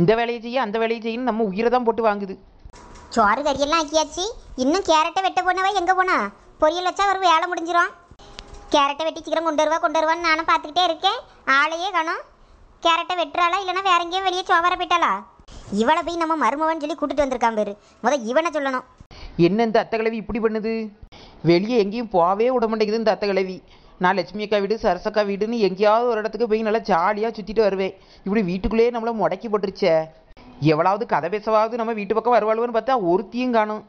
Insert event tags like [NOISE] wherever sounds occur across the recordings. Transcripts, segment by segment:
இந்த வேலையை செய்ய அந்த வேலையை செய்யணும் நம்ம உயிரை தான் போட்டு வாங்குது சோறு கறியெல்லாம் ஆக்கியாச்சு இன்னும் கேரட்டை வெட்ட போனவா எங்கே போனா பொரியல் வச்சா ஒரு வேலை முடிஞ்சிடும் கேரட்டை வெட்டி சீக்கிரம் கொண்டு வருவா கொண்டு வருவான்னு நானும் பார்த்துக்கிட்டே இருக்கேன் ஆளையே காணும் கேரட்டை வெட்டுறாளா இல்லைனா வேற எங்கேயும் வெளியே சோவார போயிட்டாளா இவளை போய் நம்ம மருமவன் சொல்லி கூட்டிட்டு வந்திருக்கான் பேர் முத இவனை சொல்லணும் என்ன இந்த அத்தை கிழவி இப்படி பண்ணுது வெளியே எங்கேயும் போகவே விட மாட்டேங்குது இந்த அத்தை கிழவி நான் லட்சுமி அக்கா வீடு சரசக்கா வீடுன்னு எங்கேயாவது ஒரு இடத்துக்கு போய் நல்லா ஜாலியாக சுற்றிட்டு வருவேன் இப்படி வீட்டுக்குள்ளேயே நம்மளை முடக்கி போட்டுருச்சே எவ்வளவு கதை பேசவாவது நம்ம வீட்டு பக்கம் வருவாளுன்னு பார்த்தா ஒருத்தியும் காணும்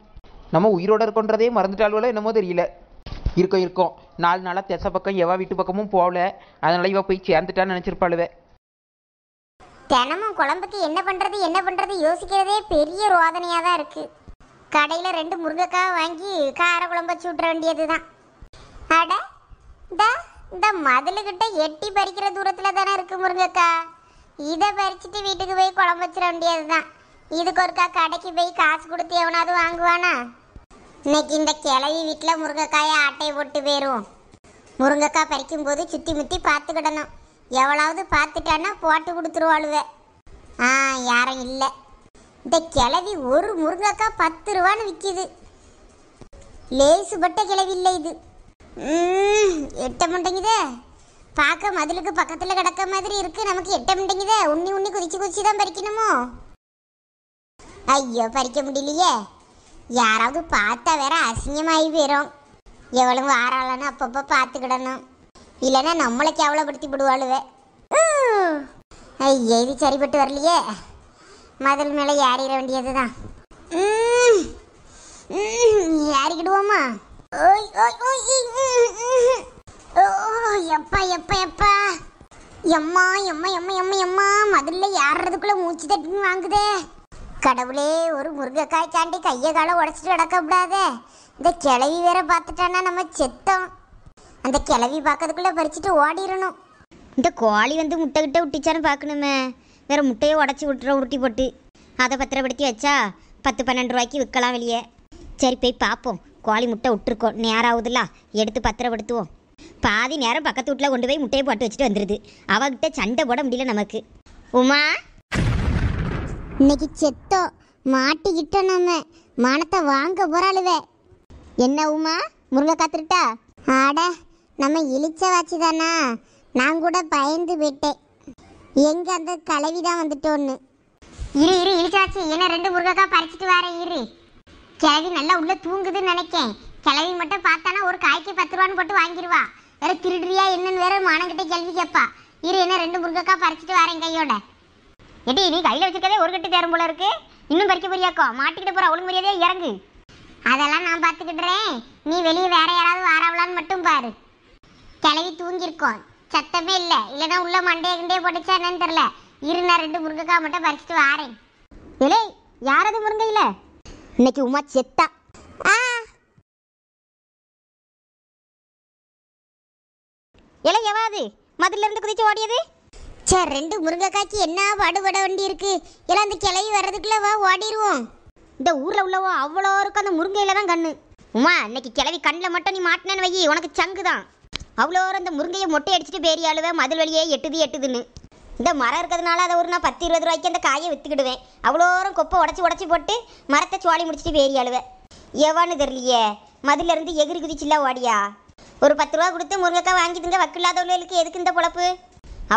நம்ம உயிரோட இருக்கோன்றதே மறந்துட்டாளுவோ என்னமோ தெரியல இருக்கோம் இருக்கோம் நாலு நாளாக தெச பக்கம் எவா வீட்டு பக்கமும் போகல அதனால இவ போய் சேர்ந்துட்டான்னு நினச்சிருப்பாளுவே தினமும் குழம்புக்கு என்ன பண்ணுறது என்ன பண்ணுறது யோசிக்கிறதே பெரிய ரோதனையாக தான் இருக்குது கடையில் ரெண்டு முருங்கைக்காய் வாங்கி கார குழம்பு வச்சு விட்ற வேண்டியது தான் அட இந்த மதிலுக்கிட்ட எட்டி பறிக்கிற தூரத்தில் தானே இருக்கு முருங்கக்கா இதை பறிச்சுட்டு வீட்டுக்கு போய் குழம்பு வச்சிட வேண்டியது தான் இதுக்கு ஒருக்கா கடைக்கு போய் காசு கொடுத்து எவனாவது வாங்குவானா இன்னைக்கு இந்த கிளவி வீட்டில் முருங்கைக்காயை ஆட்டையை போட்டு போயிடுவோம் முருங்கைக்காய் பறிக்கும் போது சுற்றி முற்றி பார்த்துக்கிடணும் எவ்வளவு பார்த்துட்டான்னா போட்டு கொடுத்துருவாளுவே ஆ யாரும் இல்லை இந்த கிளவி ஒரு முருங்கைக்காய் பத்து ரூபான்னு விற்கிது லேசுப்பட்ட கிளவி இல்லை இது எட்ட மாட்டேங்குதே பார்க்க மதிலுக்கு பக்கத்தில் கிடக்க மாதிரி இருக்கு நமக்கு எட்ட மாட்டேங்குதே உண்ணி உண்ணி குதிச்சு குதிச்சு தான் பறிக்கணுமோ ஐயோ பறிக்க முடியலையே யாராவது பார்த்தா வேற அசிங்கமாகி போயிடும் எவ்வளவு ஆறாளன்னு அப்பப்போ பார்த்துக்கிடணும் இல்லைன்னா நம்மளுக்கு கேவலப்படுத்தி விடுவாளுவே ஐயோ இது சரிப்பட்டு வரலையே மதில் மேலே ஏறிட வேண்டியது தான் ஏறிக்கிடுவோமா ஓய் ஓ எப்பா எப்பா எப்பா எம்மா எம்மா எம்மா எம்மா எம்மா மதுரில் ஏறதுக்குள்ளே மூச்சு தட்டுன்னு வாங்குதே கடவுளே ஒரு முருங்கைக்காய் காண்டி கையை காலை உடச்சிட்டு நடக்க விடாதே இந்த கிளவி வேற பார்த்துட்டானா நம்ம செத்தோம் அந்த கிளவி பார்க்கறதுக்குள்ளே பறிச்சுட்டு ஓடிடணும் இந்த கோழி வந்து முட்டை கிட்ட விட்டுச்சான்னு பார்க்கணுமே வேற முட்டையை உடச்சி விட்டுற உருட்டி போட்டு அதை பத்திரப்படுத்தி வச்சா பத்து பன்னெண்டு ரூபாய்க்கு விற்கலாம் வெளியே சரி போய் பார்ப்போம் கோழி முட்டை விட்டுருக்கோம் நேரம் ஆகுதுல்ல எடுத்து பத்திரப்படுத்துவோம் பாதி நேரம் பக்கத்து வீட்டில் கொண்டு போய் முட்டையை போட்டு வச்சுட்டு வந்துடுது அவகிட்ட சண்டை போட முடியல நமக்கு உமா இன்னைக்கு செத்தோ மாட்டிக்கிட்டோம் நம்ம மானத்தை வாங்க போறாளுவே என்ன உமா முருங்கை காத்துட்டா ஆட நம்ம இழிச்ச வாட்சி தானா நான் கூட பயந்து போயிட்டேன் எங்க அந்த கலவி தான் வந்துட்டோன்னு இரு இரு இழிச்சாச்சு என்ன ரெண்டு முருகக்கா பறிச்சிட்டு வரேன் இரு சரி நல்லா உள்ள தூங்குதுன்னு நினைக்கேன் கிழவி மட்டும் பார்த்தானா ஒரு காய்க்கு பத்து ரூபான்னு போட்டு வாங்கிடுவா வேற திருடுறியா என்னன்னு வேற மானங்கிட்ட கேள்வி கேட்பா இரு என்ன ரெண்டு முருங்கக்கா பறிச்சுட்டு வரேன் கையோட எடி நீ கையில் வச்சுக்கதே ஒரு கட்டு தேரும் போல இருக்கு இன்னும் பறிக்க போறியாக்கோ மாட்டிக்கிட்டு போற அவளுக்கு மரியாதையா இறங்கு அதெல்லாம் நான் பார்த்துக்கிட்டுறேன் நீ வெளியே வேற யாராவது வாராவலான்னு மட்டும் பாரு கிளவி தூங்கியிருக்கோம் சத்தமே இல்லை இல்லைன்னா உள்ள மண்டையை கிண்டே போட்டுச்சா என்னன்னு தெரில இரு நான் ரெண்டு முருங்கைக்காய் மட்டும் பறிச்சுட்டு வாரேன் இல்லை யாரது முருங்கையில் இன்னைக்கு உமா செத்தா இலை எவாது மதுல இருந்து குதிச்சு ஓடியது சே ரெண்டு முருங்கைக்காய்க்கு என்ன பாடுபட வண்டி இருக்கு எல்லாம் அந்த கிளை வர்றதுக்குள்ள வா ஓடிடுவோம் இந்த ஊர்ல உள்ளவோ அவ்வளோ இருக்கும் அந்த முருங்கையில தான் கண்ணு உமா இன்னைக்கு கிளவி கண்ணில் மட்டும் நீ மாட்டினேன்னு வை உனக்கு சங்கு தான் அவ்வளோ அந்த முருங்கையை மொட்டை அடிச்சுட்டு பேரியாளுவே மதில் வழியே எட்டுது எட்டுதுன்னு இந்த மரம் இருக்கிறதுனால அதை ஒரு நான் பத்து இருபது ரூபாய்க்கு அந்த காயை விற்றுக்கிடுவேன் அவ்வளோரம் கொப்பை உடச்சி உடச்சி போட்டு மரத்தை சோழி முடிச்சுட்டு வேறி அழுவேன் எவான்னு தெரியலையே மதுலேருந்து எகிரி குதிச்சுலாம் ஓடியா ஒரு பத்து ரூபா கொடுத்து முருங்கைக்காய் வாங்கிதுங்க வக்கில்லாதவர்களுக்கு எதுக்கு இந்த பொழப்பு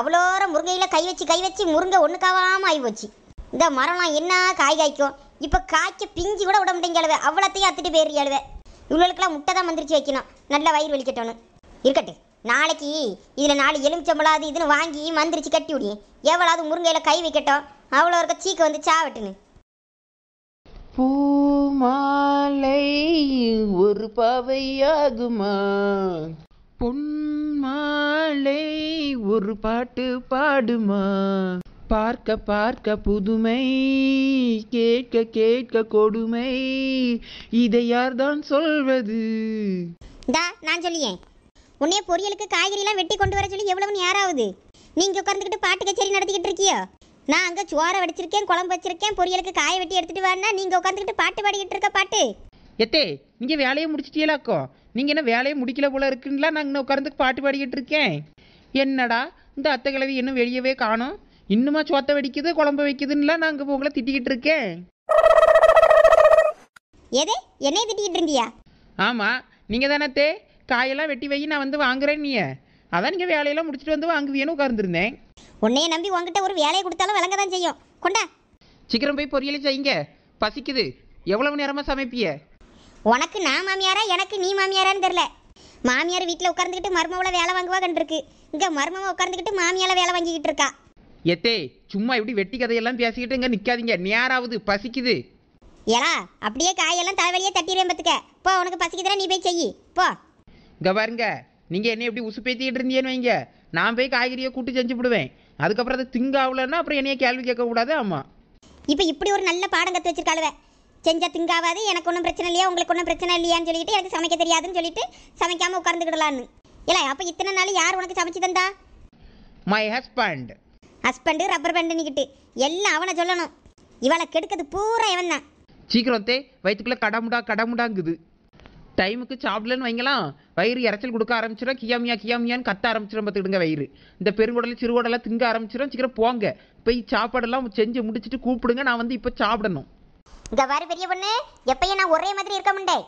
அவ்வளோரம் முருங்கையில் கை வச்சு கை வச்சு முருங்கை ஒன்றுக்காவாமல் ஆகி போச்சு இந்த மரம்லாம் என்ன காய் காய்க்கும் இப்போ காய்க்க பிஞ்சு கூட விட முடியுங்க அழுவேன் அவ்வளோத்தையும் அத்துட்டு பேரி அழுவேன் இவ்வளோக்கெல்லாம் முட்டை தான் மந்திரிச்சு வைக்கணும் நல்லா வயிறு வலிக்கட்டணும் இருக்கட்டும் நாளைக்கு இதில் நாலு எலுமிச்சம்பளம் இதுன்னு வாங்கி மந்திரிச்சு கட்டி விடு எவ்வளவு முருங்கையில் கை வைக்கட்டும் அவ்வளோ இருக்க சீக்க வந்து சாவட்டுன்னு பூமாலை ஒரு பவையாகுமா பொன்மாலை ஒரு பாட்டு பாடுமா பார்க்க பார்க்க புதுமை கேட்க கேட்க கொடுமை இதை யார்தான் சொல்வது நான் சொல்லியேன் உன்னையே பொரியலுக்கு காய்கறிலாம் வெட்டி கொண்டு வர சொல்லி எவ்வளவுன்னு யாராவது நீங்கள் உட்காந்துக்கிட்டு பாட்டு கச்சேரி நடத்திக்கிட்டு இருக்கியோ நான் அங்கே சுவாரை வடிச்சிருக்கேன் குழம்பு வச்சிருக்கேன் பொரியலுக்கு காய வெட்டி எடுத்துகிட்டு வரேன் நீங்கள் உட்காந்துக்கிட்டு பாட்டு பாடிக்கிட்டு இருக்க பாட்டு எத்தே நீங்கள் வேலையை முடிச்சிட்டீங்களாக்கோ நீங்கள் என்ன வேலையை முடிக்கல போல இருக்குங்களா நான் இன்னும் உட்காந்து பாட்டு பாடிக்கிட்டு இருக்கேன் என்னடா இந்த அத்தை கிழவி இன்னும் வெளியவே காணும் இன்னுமா சோத்த வெடிக்குது குழம்பு வைக்குதுன்னா நான் அங்கே உங்களை திட்டிக்கிட்டு இருக்கேன் எது என்னைய திட்டிக்கிட்டு இருந்தியா ஆமாம் நீங்கள் தானே காயெல்லாம் வெட்டி வை நான் வந்து வாங்குறேன் நீ அதான் நீங்கள் வேலையெல்லாம் முடிச்சுட்டு வந்து வாங்குவியன்னு உட்கார்ந்துருந்தேன் உன்னையே நம்பி உங்ககிட்ட ஒரு வேலையை கொடுத்தாலும் விளங்க தான் செய்யும் கொண்டா சீக்கிரம் போய் பொரியல் செய்யுங்க பசிக்குது எவ்வளவு நேரமாக சமைப்பிய உனக்கு நான் மாமியாரா எனக்கு நீ மாமியாரான்னு தெரில மாமியார் வீட்டில் உட்காந்துக்கிட்டு மருமவளை வேலை வாங்குவா கண்டிருக்கு இங்கே மருமவ உட்காந்துக்கிட்டு மாமியால் வேலை வாங்கிக்கிட்டு இருக்கா எத்தே சும்மா இப்படி வெட்டி கதையெல்லாம் பேசிக்கிட்டு இங்கே நிற்காதீங்க நேராவது பசிக்குது ஏலா அப்படியே காயெல்லாம் தலைவலியே தட்டிடுவேன் பார்த்துக்க போ உனக்கு பசிக்குதுன்னா நீ போய் செய்யி போ இங்கே பாருங்க நீங்கள் என்னை எப்படி உசு பேத்திக்கிட்டு இருந்தீங்கன்னு வைங்க நான் போய் காய்கறியை கூட்டு செஞ்சு விடுவேன் அதுக்கப்புறம் அது திங்காவலன்னா அப்புறம் என்னைய கேள்வி கேட்கக்கூடாது ஆமாம் இப்போ இப்படி ஒரு நல்ல பாடம் கற்று வச்சிருக்காளுவ செஞ்சா திங்காவாது எனக்கு ஒன்றும் பிரச்சனை இல்லையா உங்களுக்கு ஒன்றும் பிரச்சனை இல்லையான்னு சொல்லிட்டு எனக்கு சமைக்க தெரியாதுன்னு சொல்லிட்டு சமைக்காமல் உட்காந்துக்கிடலான்னு இல்லை அப்போ இத்தனை நாள் யார் உனக்கு சமைச்சு தந்தா my husband husband rubber band எல்லாம் அவனை சொல்லணும் இவளை கெடுக்கிறது பூரா எவன் தான் சீக்கிரம் தே வயிற்றுக்குள்ளே கடமுடா கடமுடாங்குது டைமுக்கு சாப்பிடலன்னு வைங்களாம் வயிறு இறைச்சல் கொடுக்க ஆரம்பிச்சிடும் கியாமியா கியாமியான்னு கத்த ஆரம்பிச்சிடும் பார்த்துக்கிடுங்க வயிறு இந்த பெருங்குடலை சிறுகுடலாம் திங்க ஆரம்பிச்சிடும் சீக்கிரம் போங்க போய் சாப்பாடெல்லாம் செஞ்சு முடிச்சுட்டு கூப்பிடுங்க நான் வந்து இப்போ சாப்பிடணும் இந்த வாரி பெரிய பொண்ணு எப்பயும் நான் ஒரே மாதிரி இருக்க முண்டே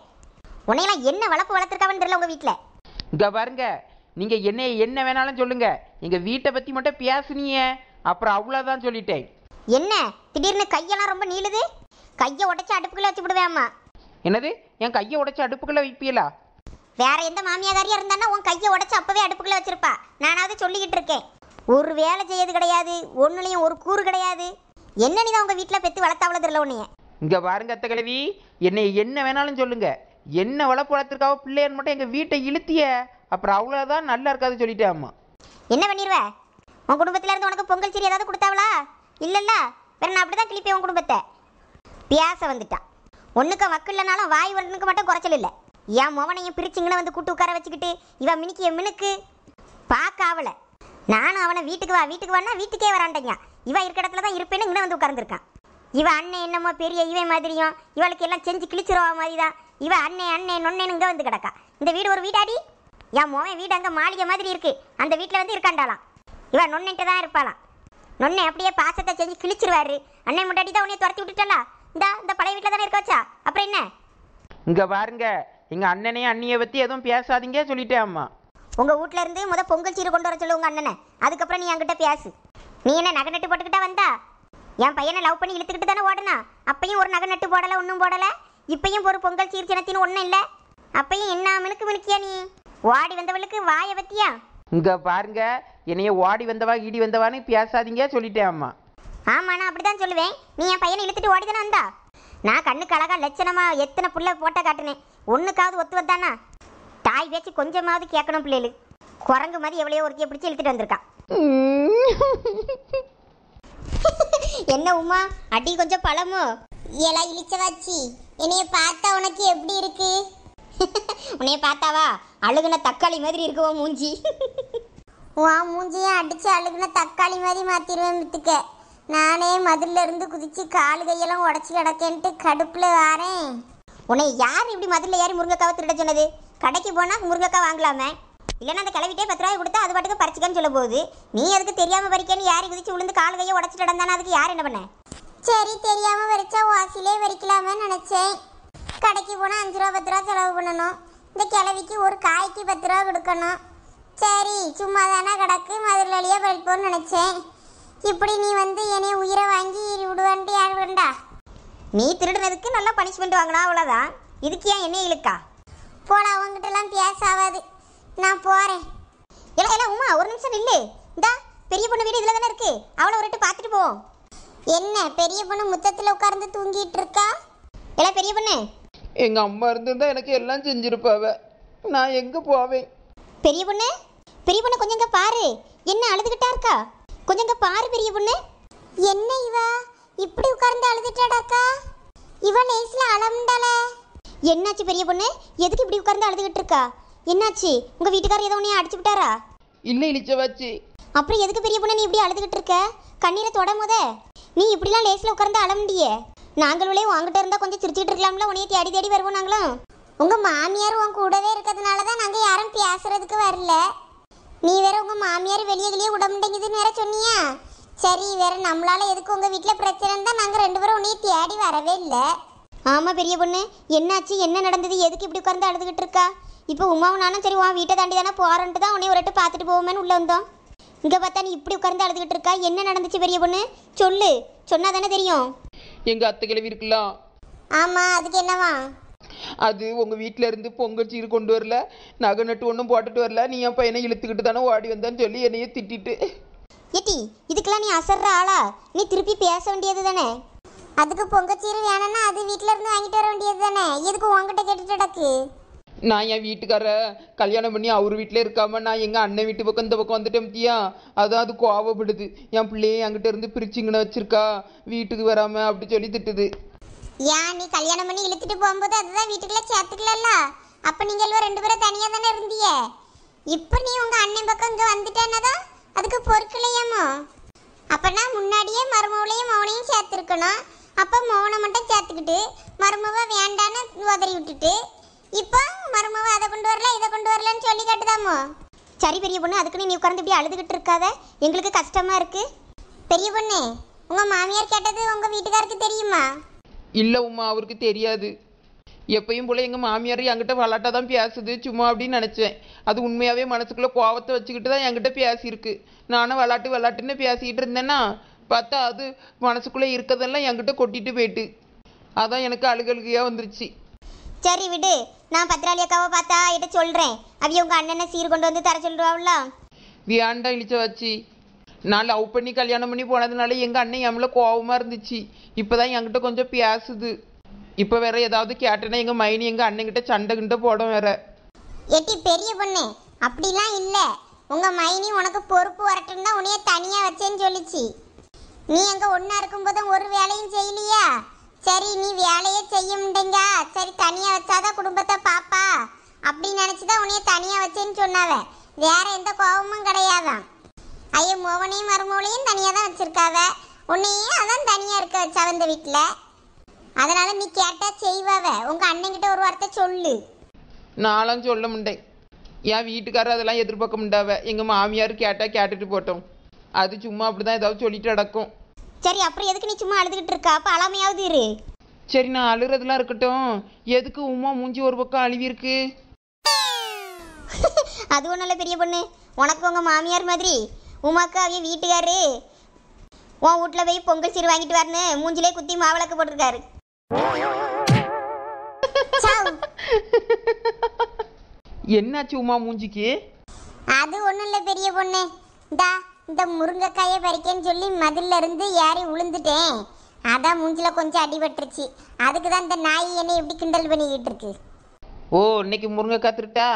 உன்னையெல்லாம் என்ன வளர்ப்பு வளர்த்துருக்காவன்னு தெரியல உங்கள் வீட்டில் இங்கே பாருங்க நீங்கள் என்ன என்ன வேணாலும் சொல்லுங்க எங்கள் வீட்டை பற்றி மட்டும் பேசுனீங்க அப்புறம் அவ்வளோதான் சொல்லிட்டேன் என்ன திடீர்னு கையெல்லாம் ரொம்ப நீளுது கையை உடச்சி அடுப்புக்குள்ளே வச்சு விடுவேம்மா என்னது என் கையை உடைச்சி அடுப்புக்குள்ளே வைப்பீலா வேற எந்த மாமியாதாரியா இருந்தானா உன் கையை உடைச்சி அப்பவே அடுப்புக்குள்ள வச்சிருப்பா நானாவது சொல்லிக்கிட்டு இருக்கேன் ஒரு வேலை செய்யது கிடையாது ஒன்றுலையும் ஒரு கூறு கிடையாது என்ன நீ உங்கள் வீட்டில் பெற்று வளர்த்தாவள தெரியல உன்னைய இங்கே பாருங்க அத்த கிழவி என்னை என்ன வேணாலும் சொல்லுங்க என்ன வளர்ப்பு வளர்த்துருக்காவோ பிள்ளையன் மட்டும் எங்கள் வீட்டை இழுத்திய அப்புறம் அவ்வளோதான் நல்லா இருக்காது சொல்லிட்டேன் அம்மா என்ன பண்ணிடுவேன் உன் குடும்பத்தில் இருந்து உனக்கு பொங்கல் சரி ஏதாவது கொடுத்தாவளா இல்லைல்ல வேற நான் அப்படி தான் கிளிப்பேன் உன் குடும்பத்தை பியாச வந்துட்டான் ஒன்றுக்கு வக்கு இல்லைனாலும் வாய் வரனுக்கு மட்டும் குறைச்சல் இல்லை என் மோவனையும் பிரிச்சிங்கன்னு வந்து கூட்டு உட்கார வச்சுக்கிட்டு இவன் மினுக்கிய மினுக்கு பார்க்க ஆவலை நானும் அவனை வீட்டுக்கு வா வீட்டுக்கு வானா வீட்டுக்கே வராண்டங்க இவன் இருக்கிற இடத்துல தான் இருப்பேன்னு இங்கே வந்து உட்கார்ந்துருக்கான் இவன் அண்ணன் என்னமோ பெரிய இவன் மாதிரியும் இவளுக்கு எல்லாம் செஞ்சு கிழிச்சிருவா மாதிரி தான் இவன் அண்ணன் அண்ணன் நொன்னேன்னு இங்கே வந்து கிடக்கா இந்த வீடு ஒரு வீடாடி என் மோவன் வீடு அங்கே மாளிகை மாதிரி இருக்குது அந்த வீட்டில் வந்து இருக்காண்டாலாம் இவன் நொன்னிட்டு தான் இருப்பாளாம் நொன்னே அப்படியே பாசத்தை செஞ்சு கிழிச்சிருவாரு அண்ணன் முட்டாடி தான் உன்னைய துரத்தி விட்டுட்டாளா இந்த இந்த பழைய வீட்டில் தானே இருக்க வச்சா அப்புறம் என்ன இங்கே பாருங்க எங்கள் அண்ணனையும் அண்ணியை பற்றி எதுவும் பேசாதீங்க சொல்லிட்டேன் அம்மா உங்கள் வீட்ல இருந்து முத பொங்கல் சீர் கொண்டு வர சொல்லு உங்கள் அண்ணனை அதுக்கப்புறம் நீ என்கிட்ட பேசு நீ என்ன நகை நட்டு போட்டுக்கிட்டா வந்தா என் பையனை லவ் பண்ணி இழுத்துக்கிட்டு தானே ஓடனா அப்பையும் ஒரு நகை நட்டு போடலை ஒன்றும் போடலை இப்பையும் ஒரு பொங்கல் சீர் சினத்தின்னு ஒன்றும் இல்லை அப்பையும் என்ன மினுக்கு மினுக்கியா நீ ஓடி வந்தவளுக்கு வாயை பத்தியா இங்கே பாருங்க என்னைய ஓடி வந்தவா இடி வந்தவான்னு பேசாதீங்க சொல்லிட்டேன் அம்மா ஆமாண்ணா நான் அப்படிதான் சொல்லுவேன் நீ என் பையனை இழுத்துட்டு ஓடி தானே வந்தா நான் கண்ணுக்கு அழகா லட்சணமா எத்தனை புள்ள போட்டால் காட்டினேன் ஒன்றுக்காவது ஒத்து வந்தானா தாய் பேச்சு கொஞ்சமாவது கேட்கணும் பிள்ளைகளு குரங்கு மாதிரி எவ்வளையோ ஒருத்தியை பிடிச்சி இழுத்துட்டு வந்திருக்கான் [LAUGHS] என்ன உமா அடி கொஞ்சம் பழமோ ஏலா இழிச்சவாச்சி என்னைய பார்த்தா உனக்கு எப்படி இருக்கு [LAUGHS] உன்னைய பார்த்தாவா அழுகுன தக்காளி மாதிரி இருக்குவோ மூஞ்சி [LAUGHS] உன் மூஞ்சியை அடித்து அழுகுன தக்காளி மாதிரி மாத்திருவேன் வித்துக்க நானே மதுல இருந்து குதிச்சு கால் கையெல்லாம் உடச்சி கிடக்கேன்ட்டு கடுப்புல வாரேன் உன்னை யார் இப்படி மதுல ஏறி முருங்கைக்காவை திருட சொன்னது கடைக்கு போனால் முருங்கைக்காய் வாங்கலாமே இல்லைன்னா அந்த கிளவிட்டே பத்து ரூபாய் கொடுத்தா அது பாட்டுக்கு பறிச்சிக்கன்னு சொல்ல போகுது நீ அதுக்கு தெரியாமல் பறிக்கன்னு யாரை குதிச்சு விழுந்து கால் கையை உடச்சி கிடந்தானே அதுக்கு யார் என்ன பண்ண சரி தெரியாமல் வரிச்சா வாசிலே வரிக்கலாமே நினச்சேன் கடைக்கு போனால் அஞ்சு ரூபா பத்து ரூபா செலவு பண்ணணும் இந்த கிளவிக்கு ஒரு காய்க்கு பத்து ரூபா கொடுக்கணும் சரி சும்மா தானே கிடக்கு மதுரையிலேயே படிப்போம்னு நினச்சேன் இப்படி நீ வந்து என்னை உயிரை வாங்கி விடுவான்ட்டு யாருண்டா நீ திருடுறதுக்கு நல்லா பனிஷ்மெண்ட் வாங்கினா அவ்வளோதான் இதுக்கு ஏன் என்ன இழுக்கா போடா அவங்ககிட்டலாம் பேச ஆகாது நான் போகிறேன் இல்லை இல்லை உமா ஒரு நிமிஷம் இல்லை இந்தா பெரிய பொண்ணு வீடு இதில் தானே இருக்கு அவளை ஒரு பார்த்துட்டு போவோம் என்ன பெரிய பொண்ணு முத்தத்தில் உட்கார்ந்து தூங்கிட்டு இருக்கா இல்லை பெரிய பொண்ணு எங்கள் அம்மா இருந்திருந்தா எனக்கு எல்லாம் செஞ்சிருப்பாவ நான் எங்கே போவேன் பெரிய பொண்ணு பெரிய பொண்ணு கொஞ்சம் இங்கே பாரு என்ன அழுதுகிட்டா இருக்கா கொஞ்சம் இங்கே பாரு பெரிய பொண்ணு என்ன இவா இப்படி உட்கார்ந்து அழுதுட்டாடாக்கா இவ லேசில் அழம்டால என்னாச்சு பெரிய பொண்ணு எதுக்கு இப்படி உட்கார்ந்து அழுதுகிட்டு இருக்கா என்னாச்சு உங்கள் வீட்டுக்காரர் ஏதோ உன்னைய அடிச்சு விட்டாரா இல்லை இளிச்சவாச்சி அப்புறம் எதுக்கு பெரிய பொண்ணு நீ இப்படி அழுதுகிட்டு இருக்க கண்ணீரை தொட முத நீ இப்படிலாம் லேசில் உட்கார்ந்து அழ முடியே வாங்கிட்டே இருந்தால் கொஞ்சம் சிரிச்சுக்கிட்டு இருக்கலாம்ல உனையே தேடி தேடி வருவோம் நாங்களும் உங்கள் மாமியார் உன் கூடவே இருக்கிறதுனால தான் நாங்கள் யாரும் பேசுறதுக்கு வரல நீ வேற உங்கள் மாமியார் வெளியே விட முடியுதுன்னு வேற சொன்னியா சரி வேற நம்மளால எதுக்கு உங்கள் வீட்டில் பிரச்சனை தான் நாங்கள் ரெண்டு பேரும் உன்னையும் தேடி வரவே இல்லை ஆமாம் பெரிய பொண்ணு என்னாச்சு என்ன நடந்தது எதுக்கு இப்படி உட்காந்து அழுதுகிட்டு இருக்கா இப்போ உமாவும் நானும் சரி உன் வீட்டை தாண்டி தானே போகிறோன்ட்டு தான் உன்னை ஒரு பார்த்துட்டு போவோமேனு உள்ளே வந்தோம் இங்கே பார்த்தா நீ இப்படி உட்காந்து அழுதுகிட்டு இருக்கா என்ன நடந்துச்சு பெரிய பொண்ணு சொல்லு சொன்னா தானே தெரியும் எங்கள் அத்தை கிழவி இருக்கலாம் ஆமாம் அதுக்கு என்னவா அது உங்கள் வீட்டில் இருந்து பொங்கல் சீர் கொண்டு வரல நகை நட்டு ஒன்றும் போட்டுட்டு வரல நீ என் பையனை இழுத்துக்கிட்டு தானே ஓடி வந்தான்னு சொல்லி என்னைய திட்டிட்டு ஏட்டி இதுக்கெல்லாம் நீ அசர்ற ஆளா நீ திருப்பி பேச வேண்டியது தானே அதுக்கு பொங்கல் பொங்கச்சீரு வேணும்னா அது வீட்டில் இருந்து வாங்கிட்டு வர வேண்டியது தானே எதுக்கு உங்ககிட்ட கேட்டுட்டு கிடக்கு நான் என் வீட்டுக்கார கல்யாணம் பண்ணி அவர் வீட்டில் இருக்காம நான் எங்கள் அண்ணன் வீட்டு பக்கம் இந்த பக்கம் வந்துட்டேன் பத்தியா அதான் அது கோவப்படுது என் பிள்ளைய என்கிட்ட இருந்து பிரிச்சிங்கன்னு வச்சிருக்கா வீட்டுக்கு வராமல் அப்படி சொல்லி திட்டுது ஏன் நீ கல்யாணம் பண்ணி இழுத்துட்டு போகும்போது அதுதான் வீட்டுக்குள்ள சேர்த்துக்கலல்ல அப்போ நீங்கள் ரெண்டு பேரும் தனியாக தானே இருந்தியே இப்போ நீ உங்கள் அண்ணன் பக்கம் இங்கே வந்துட்டேன்னதான் அதுக்கு பொறுக்கலையாமோ அப்பனா முன்னாடியே மருமவளையும் மௌனையும் சேர்த்துருக்கணும் அப்போ மௌனை மட்டும் சேர்த்துக்கிட்டு மருமவ வேண்டான்னு உதறி விட்டுட்டு இப்போ மருமவ அதை கொண்டு வரல இதை கொண்டு வரலன்னு சொல்லி காட்டுதாமோ சரி பெரிய பொண்ணு அதுக்குன்னு நீ உட்காந்து இப்படி அழுதுகிட்டு இருக்காத எங்களுக்கு கஷ்டமாக இருக்குது பெரிய பொண்ணு உங்கள் மாமியார் கேட்டது உங்கள் வீட்டுக்காருக்கு தெரியுமா இல்லை உமா அவருக்கு தெரியாது எப்பயும் போல எங்கள் மாமியார் என்கிட்ட விளாட்டாக தான் பேசுது சும்மா அப்படின்னு நினச்சேன் அது உண்மையாகவே மனசுக்குள்ளே கோவத்தை வச்சுக்கிட்டு தான் என்கிட்ட பேசியிருக்கு நானும் விளாட்டு விளாட்டுன்னு பேசிக்கிட்டு இருந்தேன்னா பார்த்தா அது மனசுக்குள்ளே இருக்கதெல்லாம் என்கிட்ட கொட்டிட்டு போயிட்டு அதான் எனக்கு அழுகழுகையாக வந்துருச்சு சரி விடு நான் பத்ராளி அக்காவை பார்த்தா கிட்ட சொல்கிறேன் அவிய உங்கள் அண்ணனை சீர் கொண்டு வந்து தர சொல்கிறாவில்ல வேண்டாம் இழிச்ச வச்சு நான் லவ் பண்ணி கல்யாணம் பண்ணி போனதுனால எங்கள் அண்ணன் எம்ல கோபமாக இருந்துச்சு இப்போ தான் என்கிட்ட கொஞ்சம் பேசுது இப்போ வேற ஏதாவது கேட்டேன்னா எங்கள் மைனி எங்கள் அண்ணங்கிட்ட சண்டை கிண்ட போடும் வேற எட்டி பெரிய பொண்ணு அப்படிலாம் இல்லை உங்கள் மைனி உனக்கு பொறுப்பு வரட்டுன்னா உன்னைய தனியாக வச்சேன்னு சொல்லிச்சு நீ எங்கே ஒன்றா இருக்கும்போது ஒரு வேலையும் செய்யலையா சரி நீ வேலையே செய்ய முடியுங்க சரி தனியாக வச்சாதான் குடும்பத்தை பாப்பா அப்படின்னு நினச்சி தான் உன்னைய தனியாக வச்சேன்னு சொன்னாவே வேற எந்த கோபமும் கிடையாதான் ஐயோ மோகனையும் மருமகளையும் தனியாக தான் வச்சுருக்காவ உன்னையே அதான் தனியாக இருக்க வச்சா அந்த வீட்டில் அதனால் நீ கேட்டால் செய்வாவ உங்கள் அண்ணன்கிட்ட ஒரு வார்த்தை சொல்லு நானும் சொல்ல முண்டேன் என் வீட்டுக்காரர் அதெல்லாம் எதிர்பார்க்க முண்டாவ எங்கள் மாமியார் கேட்டால் கேட்டுட்டு போட்டோம் அது சும்மா அப்படி தான் ஏதாவது சொல்லிட்டு நடக்கும் சரி அப்புறம் எதுக்கு நீ சும்மா அழுதுகிட்டு இருக்கா அப்போ அழமையாவது இரு சரி நான் அழுகிறதுலாம் இருக்கட்டும் எதுக்கு உமா மூஞ்சி ஒரு பக்கம் அழுவிருக்கு அது ஒன்றும் பெரிய பொண்ணு உனக்கு உங்கள் மாமியார் மாதிரி உமாக்கா அவங்க வீட்டுக்காரு உன் வீட்டில் போய் பொங்கல் சீர் வாங்கிட்டு வரணும் மூஞ்சிலே குத்தி மாவிளக்கு போட்டிருக்காரு என்னாச்சு உமா மூஞ்சிக்கு அது ஒன்றும் இல்லை பெரிய பொண்ணு இந்தா இந்த முருங்கைக்காயை பறிக்கேன்னு சொல்லி மதில்ல இருந்து ஏறி விழுந்துட்டேன் அதான் மூஞ்சில கொஞ்சம் அடிபட்டுருச்சு அதுக்கு தான் இந்த நாய் என்னை எப்படி கிண்டல் பண்ணிக்கிட்டு இருக்கு ஓ இன்னைக்கு முருங்கைக்காய் திருட்டா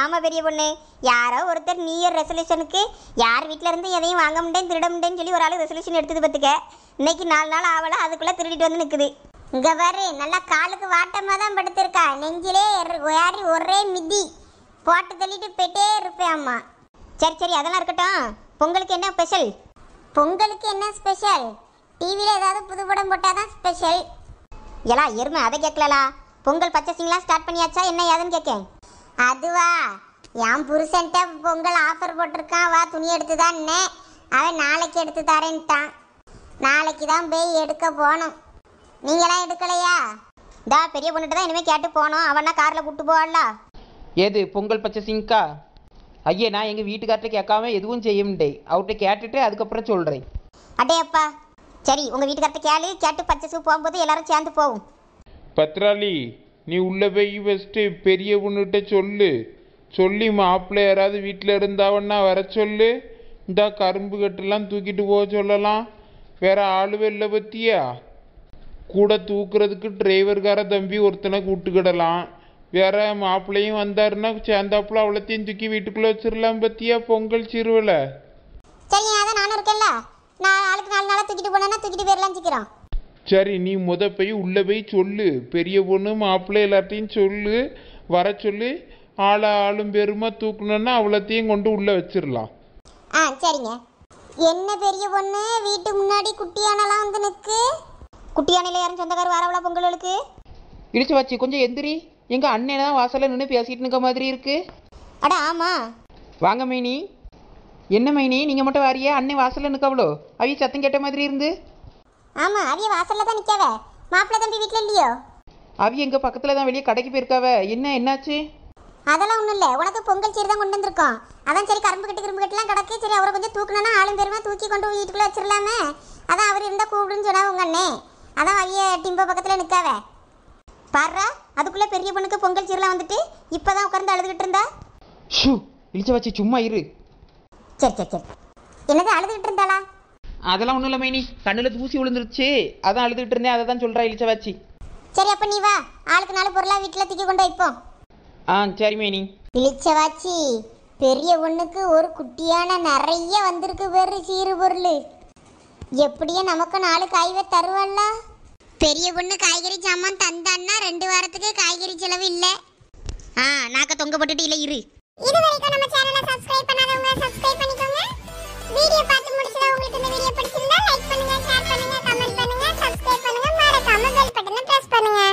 ஆமாம் பெரிய பொண்ணு யாரோ ஒருத்தர் நியூ இயர் ரெசல்யூஷனுக்கு யார் வீட்டில் இருந்து எதையும் வாங்க முடியேன் திருட முடியேன்னு சொல்லி ஒரு ஆள் ரெசல்யூஷன் எடுத்தது பார்த்துக்க இன்னைக்கு நாலு நாள் ஆகலை அதுக்குள்ளே திருடிட்டு வந்து நிற்குது இங்கே பாரு நல்லா காலுக்கு வாட்டமாக தான் படுத்திருக்கா நெஞ்சிலே யாரி ஒரே மிதி போட்டு தள்ளிட்டு போயிட்டே இருப்பேன் அம்மா சரி சரி அதெல்லாம் இருக்கட்டும் பொங்கலுக்கு என்ன ஸ்பெஷல் பொங்கலுக்கு என்ன ஸ்பெஷல் டிவியில் ஏதாவது புது படம் போட்டால் தான் ஸ்பெஷல் எல்லாம் எருமை அதை கேட்கலாம் பொங்கல் பச்சை ஸ்டார்ட் பண்ணியாச்சா என்ன ஏதுன்னு கேட்கேன் அதுவா என் புருஷன்ட்ட பொங்கல் ஆஃபர் போட்டிருக்கான் வா துணி எடுத்து தான்னே அவன் நாளைக்கு எடுத்து தரேன்ட்டான் நாளைக்கு தான் போய் எடுக்க போனோம் நீங்களாம் எடுக்கலையா தா பெரிய பொண்ணுட்டு தான் இனிமேல் கேட்டு போனோம் அவனா காரில் கூப்பிட்டு போவான்ல எது பொங்கல் பச்சை சிங்கா ஐயே நான் எங்கள் வீட்டுக்கார்ட்ட கேட்காம எதுவும் செய்ய முடியே அவர்கிட்ட கேட்டுட்டு அதுக்கப்புறம் சொல்கிறேன் அடே அப்பா சரி உங்கள் வீட்டுக்கார்ட்ட கேளு கேட்டு பச்சை சூப் போகும்போது எல்லாரும் சேர்ந்து போவோம் பத்ராலி நீ உள்ளே போய் ஃபஸ்ட்டு பெரிய பொண்ணுகிட்ட சொல்லு சொல்லி மாப்பிள்ளை யாராவது வீட்டில் இருந்தாவன்னா வர சொல்லு இந்த கரும்பு கட்டெல்லாம் தூக்கிட்டு போக சொல்லலாம் வேற ஆள் வெளில பற்றியா கூட தூக்குறதுக்கு டிரைவர்கார தம்பி ஒருத்தனை கூட்டுக்கிடலாம் வேற மாப்பிள்ளையும் வந்தாருன்னா சேர்ந்தாப்புல அவ்வளோத்தையும் தூக்கி வீட்டுக்குள்ளே வச்சிடலாம் பத்தியா பொங்கல் சிறுவலை சரிங்க அதான் நானும் இருக்கேன்ல நான் ஆளுக்கு நாலு நாளாக தூக்கிட்டு போனேன்னா தூக்கிட்டு போயிடலாம் சிக்கிறோம் சரி நீ முத போய் உள்ளே போய் சொல்லு பெரிய பொண்ணு மாப்பிள்ளை எல்லாத்தையும் சொல்லு வர சொல்லு ஆளை ஆளும் பெருமா தூக்கணும்னா அவ்வளோத்தையும் கொண்டு உள்ளே வச்சிடலாம் ஆ சரிங்க என்ன பெரிய பொண்ணு வீட்டு முன்னாடி குட்டியானலாம் வந்து நிற்கு குட்டியானையில் யாரும் சொந்தக்கார வரவளா பொங்கலுக்கு இடிச்சு வச்சு கொஞ்சம் எந்திரி எங்க அண்ணன் தான் வாசலில் நின்று பேசிட்டு இருக்க மாதிரி இருக்கு அட ஆமா வாங்க மைனி என்ன மைனி நீங்கள் மட்டும் வாரியா அண்ணன் வாசல்ல அவ்வளோ அவி சத்தம் கேட்ட மாதிரி இருந்து ஆமா அவிய வாசல்ல தான் நிற்காவ மாப்பிள்ளை தம்பி வீட்ல இல்லையோ அவி எங்க பக்கத்துல தான் வெளியே கடைக்கு போயிருக்காவ என்ன என்னாச்சு அதெல்லாம் ஒன்றும் இல்ல உனக்கு பொங்கல் சீர் தான் கொண்டு வந்திருக்கோம் அதான் சரி கரும்பு கட்டி கரும்பு கட்டுலாம் கிடக்கு சரி அவரை கொஞ்சம் தூக்கணும்னா ஆளும் பெருமா தூக்கி கொண்டு வீட்டுக்குள்ளே வச்சிடலாமே அதான் அவர் இருந்தால் கூப்பிடுன்னு சொன்னா உங்க அண்ணே அதான் அவிய டிம்ப பக்கத்துல நிற்காவ பாரு அதுக்குள்ள பெரிய பொண்ணுக்கு பொங்கல் சீர்லாம் வந்துட்டு இப்பதான் உட்கார்ந்து அழுதுகிட்டு இருந்தா ஷூ இழிச்ச வச்சு சும்மா இரு சரி சரி சரி என்னது அழுதுகிட்டு இருந்தாளா அதெல்லாம் ஒன்றும் இல்லை மைனி கண்ணில் தூசி விழுந்துருச்சு அதான் அழுதுகிட்டு இருந்தேன் அதை தான் சொல்கிறேன் இளிச்சவாச்சி சரி அப்போ நீ வா ஆளுக்கு நாலு பொருளாக வீட்டில் தூக்கி கொண்டு வைப்போம் ஆ சரி மைனி இளிச்சவாச்சி பெரிய ஒன்றுக்கு ஒரு குட்டியான நிறைய வந்திருக்கு வேறு சீறு பொருள் எப்படியும் நமக்கு நாலு காய்வை தருவல்ல பெரிய பொண்ணு காய்கறி சாமான் தந்தான்னா ரெண்டு வாரத்துக்கு காய்கறி செலவு இல்லை ஆ நாக்க தொங்க போட்டுட்டு இல்லை இரு இது வரைக்கும் நம்ம சேனலை சப்ஸ்கிரைப் பண்ணாதவங்க சப்ஸ்கிரைப் பண்ணிக்கோங்க வீடியோ பார்த்து முடிச்சத உங்களுக்கு இந்த வீடியோ பிடிச்சிருந்தா லைக் பண்ணுங்க ஷேர் பண்ணுங்க கமெண்ட் பண்ணுங்க சப்ஸ்கிரைப் பண்ணுங்க மறக்காம பெல் பட்டனை பிரஸ் பண்ணுங்க